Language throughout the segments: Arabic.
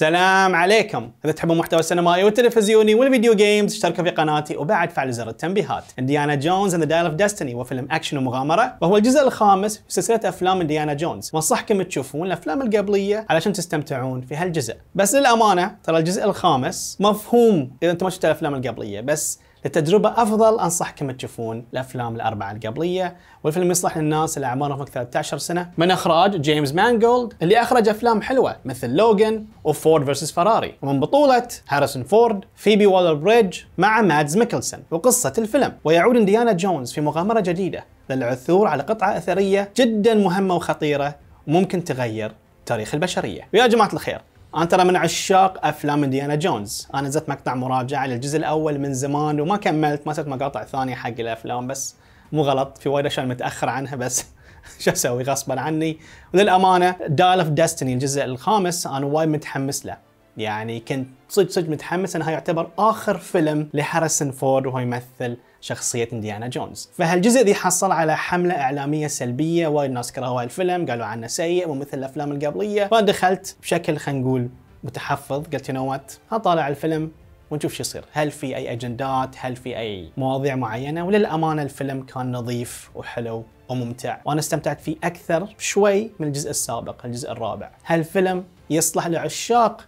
السلام عليكم اذا تحبون محتوى السينمائي والتلفزيوني والفيديو جيمز اشتركوا في قناتي وبعد فعل زر التنبيهات انديانا جونز اند دايل اوف ديستني وفيلم اكشن ومغامره وهو الجزء الخامس في سلسله افلام انديانا جونز وانصحكم تشوفون الافلام القبليه علشان تستمتعون في هالجزء بس للامانه ترى الجزء الخامس مفهوم اذا انت ما شفت الافلام القبليه بس لتجربة أفضل أنصحكم تشوفون الأفلام الأربعة القبلية والفيلم يصلح للناس اللي أعمارهم فوق 13 سنة من إخراج جيمس مانجولد اللي أخرج أفلام حلوة مثل لوغان وفورد فيرسس فراري ومن بطولة هاريسون فورد فيبي وولر بريدج مع مادز ميكلسون وقصة الفيلم ويعود انديانا جونز في مغامرة جديدة للعثور على قطعة أثرية جدا مهمة وخطيرة وممكن تغير تاريخ البشرية ويا جماعة الخير انا ترى من عشاق افلام انديانا جونز، انا نزلت مقطع مراجعه للجزء الاول من زمان وما كملت ما سويت مقاطع ثانيه حق الافلام بس مو غلط في وايد اشياء متاخر عنها بس شو اسوي غصبا عني وللامانه دايل اوف ديستني الجزء الخامس انا وايد متحمس له يعني كنت صدق صدق متحمس ان هاي يعتبر اخر فيلم لحارسن فورد وهو يمثل شخصية انديانا جونز فهالجزء ذي حصل على حملة إعلامية سلبية وايد ناس كرهوا الفيلم قالوا عنه سيء ومثل الأفلام القبلية فدخلت بشكل خلينا نقول متحفظ قلت يو نو وات هطالع الفيلم ونشوف شو يصير هل في اي اجندات هل في اي مواضيع معينه وللامانه الفيلم كان نظيف وحلو وممتع وانا استمتعت فيه اكثر شوي من الجزء السابق الجزء الرابع هالفيلم يصلح لعشاق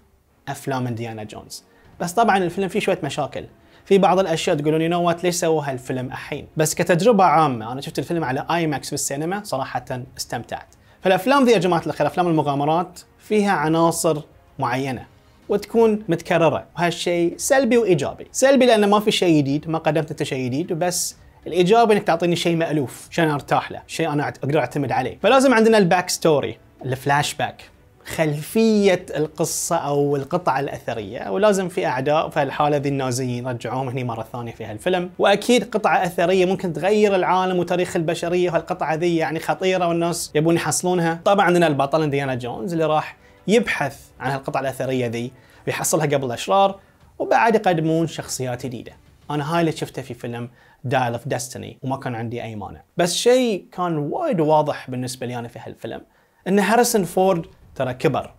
افلام انديانا جونز بس طبعا الفيلم فيه شويه مشاكل في بعض الاشياء تقولون يو نو وات ليش سووا هالفيلم الحين بس كتجربه عامه انا شفت الفيلم على اي ماكس في السينما صراحه استمتعت فالافلام ذي يا جماعه الخير افلام المغامرات فيها عناصر معينه وتكون متكرره وهالشيء سلبي وايجابي سلبي لانه ما في شيء جديد ما قدمت انت شيء جديد بس الايجابي انك تعطيني شيء مالوف عشان ارتاح له شيء انا اقدر اعتمد عليه فلازم عندنا الباك ستوري الفلاش باك خلفيه القصه او القطعه الاثريه ولازم في اعداء في الحالة ذي النازيين رجعوهم هني مره ثانيه في هالفيلم واكيد قطعه اثريه ممكن تغير العالم وتاريخ البشريه وهالقطعه ذي يعني خطيره والناس يبون يحصلونها طبعا عندنا البطل انديانا جونز اللي راح يبحث عن هالقطعه الاثريه ذي ويحصلها قبل الاشرار وبعد يقدمون شخصيات جديده انا هاي اللي شفته في فيلم دايل اوف Destiny وما كان عندي اي مانع بس شيء كان وايد واضح بالنسبه لي انا في هالفيلم ان هاريسون فورد ترى كبر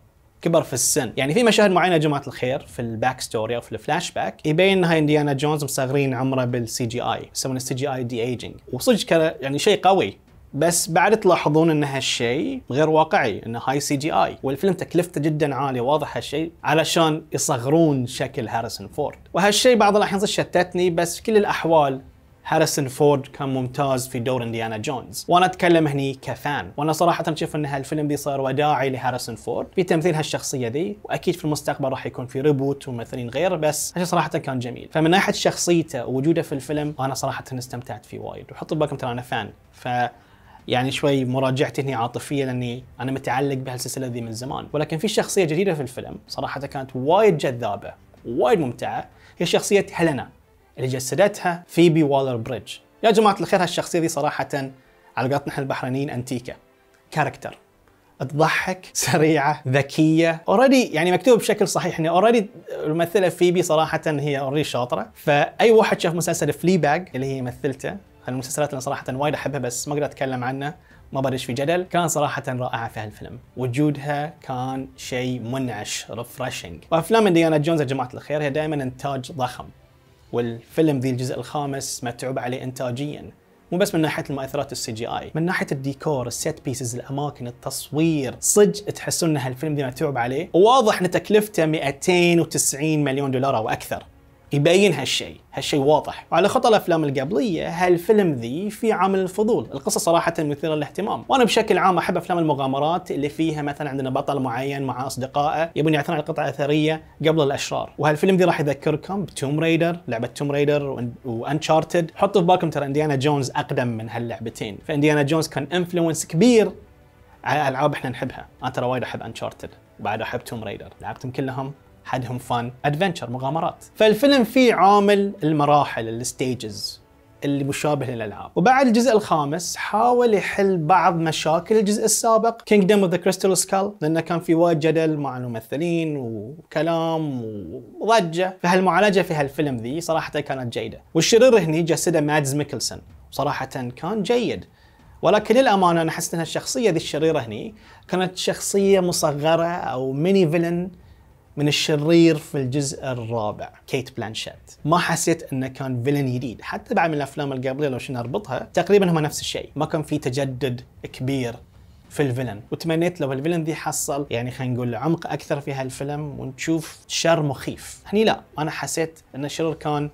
كبر في السن يعني في مشاهد معينه يا جماعه الخير في الباك ستوري او في الفلاش باك يبين انها انديانا جونز مصغرين عمره بالسي جي اي يسمونه السي جي اي دي ايجنج وصدق كان يعني شيء قوي بس بعد تلاحظون ان هالشيء غير واقعي انه هاي سي جي اي والفيلم تكلفته جدا عاليه واضح هالشيء علشان يصغرون شكل هاريسون فورد وهالشيء بعض الاحيان شتتني بس في كل الاحوال هاريسون فورد كان ممتاز في دور انديانا جونز وانا اتكلم هني كفان وانا صراحه اشوف ان هالفيلم دي صار وداعي لهاريسون فورد في تمثيل هالشخصيه دي واكيد في المستقبل راح يكون في ريبوت وممثلين غير بس صراحه كان جميل فمن ناحيه شخصيته ووجوده في الفيلم انا صراحه استمتعت فيه وايد وحطوا بالكم ترى انا فان ف يعني شوي مراجعتي هنا عاطفيه لاني انا متعلق بهالسلسله ذي من زمان ولكن في شخصيه جديده في الفيلم صراحه كانت وايد جذابه وايد ممتعه هي شخصيه هيلينا اللي جسدتها فيبي والر بريدج يا جماعة الخير هالشخصية دي صراحة على قولتنا احنا البحرينيين انتيكا كاركتر تضحك سريعه ذكيه اوريدي يعني مكتوب بشكل صحيح ان اوريدي الممثله فيبي صراحه هي اوريدي شاطره فاي واحد شاف مسلسل فلي باج اللي هي مثلته المسلسلات اللي صراحه وايد احبها بس ما اقدر اتكلم عنه ما بدش في جدل كان صراحة رائعة في هالفيلم وجودها كان شيء منعش ريفرشنج وأفلام انديانا جونز يا جماعة الخير هي دائما إنتاج ضخم والفيلم ذي الجزء الخامس متعوب عليه انتاجيا مو بس من ناحيه المؤثرات السي جي اي من ناحيه الديكور السيت بيسز الاماكن التصوير صدق تحسون ان هالفيلم ذي متعوب عليه وواضح ان تكلفته 290 مليون دولار او اكثر يبين هالشيء هالشيء واضح وعلى خطى الافلام القبليه هالفيلم ذي في عامل الفضول القصه صراحه مثيره للاهتمام وانا بشكل عام احب افلام المغامرات اللي فيها مثلا عندنا بطل معين مع اصدقائه يبون يعثرون على قطعه اثريه قبل الاشرار وهالفيلم ذي راح يذكركم بتوم ريدر لعبه توم ريدر وانشارتد حطوا في بالكم ترى انديانا جونز اقدم من هاللعبتين فانديانا جونز كان انفلونس كبير على العاب احنا نحبها انا ترى وايد احب انشارتد وبعد احب توم ريدر لعبتهم كلهم حدهم فان ادفنتشر مغامرات فالفيلم فيه عامل المراحل الستيجز اللي مشابه للالعاب وبعد الجزء الخامس حاول يحل بعض مشاكل الجزء السابق كينجدم اوف ذا كريستال سكال لانه كان في وايد جدل مع الممثلين وكلام وضجه فهالمعالجه في هالفيلم ذي صراحه كانت جيده والشرير هني جسده مادز ميكلسون صراحه كان جيد ولكن للامانه انا احس ان الشخصيه ذي الشريره هني كانت شخصيه مصغره او ميني فيلن من الشرير في الجزء الرابع كيت بلانشيت ما حسيت انه كان فيلن جديد حتى بعد من الافلام القبليه لو شنو اربطها تقريبا هم نفس الشيء ما كان في تجدد كبير في الفيلن وتمنيت لو الفيلن ذي حصل يعني خلينا نقول عمق اكثر في هالفيلم ونشوف شر مخيف هني لا انا حسيت ان الشرير كان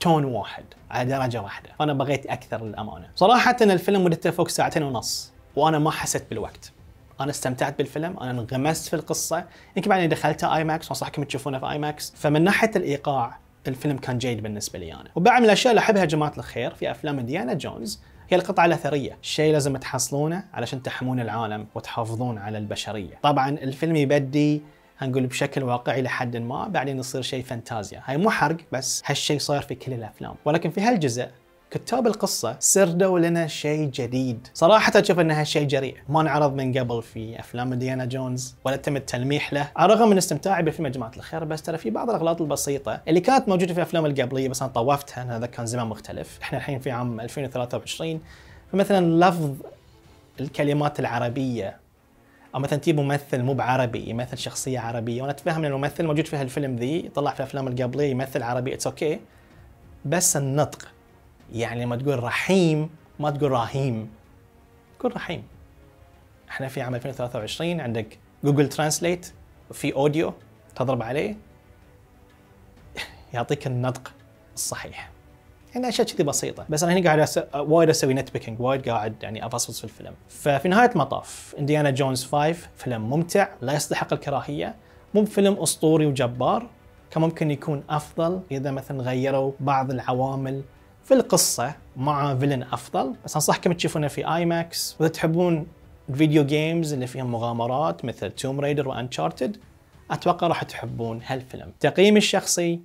تون واحد على درجة واحدة فأنا بغيت أكثر للأمانة صراحة الفيلم مدته فوق ساعتين ونص وأنا ما حسيت بالوقت انا استمتعت بالفيلم انا انغمست في القصه يمكن بعدين دخلته اي ماكس وانصحكم تشوفونه في اي ماكس فمن ناحيه الايقاع الفيلم كان جيد بالنسبه لي انا وبعد من الاشياء اللي احبها جماعه الخير في افلام ديانا جونز هي القطعة الأثرية، شيء لازم تحصلونه علشان تحمون العالم وتحافظون على البشرية. طبعا الفيلم يبدي هنقول بشكل واقعي لحد ما بعدين يصير شيء فانتازيا هاي مو حرق بس هالشيء صار في كل الافلام ولكن في هالجزء كتاب القصة سردوا لنا شيء جديد صراحة أشوف أنها شيء جريء ما انعرض من قبل في أفلام ديانا جونز ولا تم التلميح له على الرغم من استمتاعي بالفيلم يا جماعة الخير بس ترى في بعض الأغلاط البسيطة اللي كانت موجودة في الأفلام القبلية بس أنا طوفتها أن هذا كان زمان مختلف إحنا الحين في عام 2023 فمثلا لفظ الكلمات العربية او مثلا تجيب ممثل مو بعربي يمثل شخصيه عربيه وانا اتفهم ان الممثل موجود في هالفيلم ذي طلع في الافلام القبليه يمثل عربي اتس اوكي okay. بس النطق يعني لما تقول رحيم ما تقول رهيم تقول رحيم احنا في عام 2023 عندك جوجل ترانسليت وفي اوديو تضرب عليه يعطيك النطق الصحيح يعني اشياء كذي بسيطه بس انا هنا قاعد أس... وايد اسوي نت بيكينج وايد قاعد يعني افصفص في الفيلم ففي نهايه المطاف انديانا جونز 5 فيلم ممتع لا يستحق الكراهيه مو فيلم اسطوري وجبار كان ممكن يكون افضل اذا مثلا غيروا بعض العوامل في القصة مع فيلن أفضل بس أنصحكم تشوفونه في آي ماكس وإذا تحبون الفيديو جيمز اللي فيهم مغامرات مثل توم ريدر وأنشارتد أتوقع راح تحبون هالفيلم تقييمي الشخصي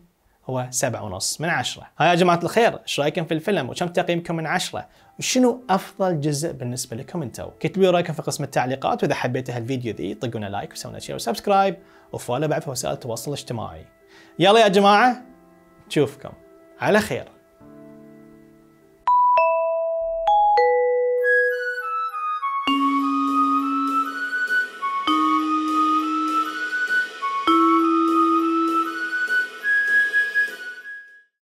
هو سبعة ونص من عشرة هاي يا جماعة الخير ايش رايكم في الفيلم وكم تقييمكم من عشرة وشنو افضل جزء بالنسبة لكم انتو كتبوا رايكم في قسم التعليقات واذا حبيتوا هالفيديو ذي طقونا لايك وسوونا شير وسبسكرايب وفولو بعد في وسائل التواصل الاجتماعي يلا يا جماعة نشوفكم على خير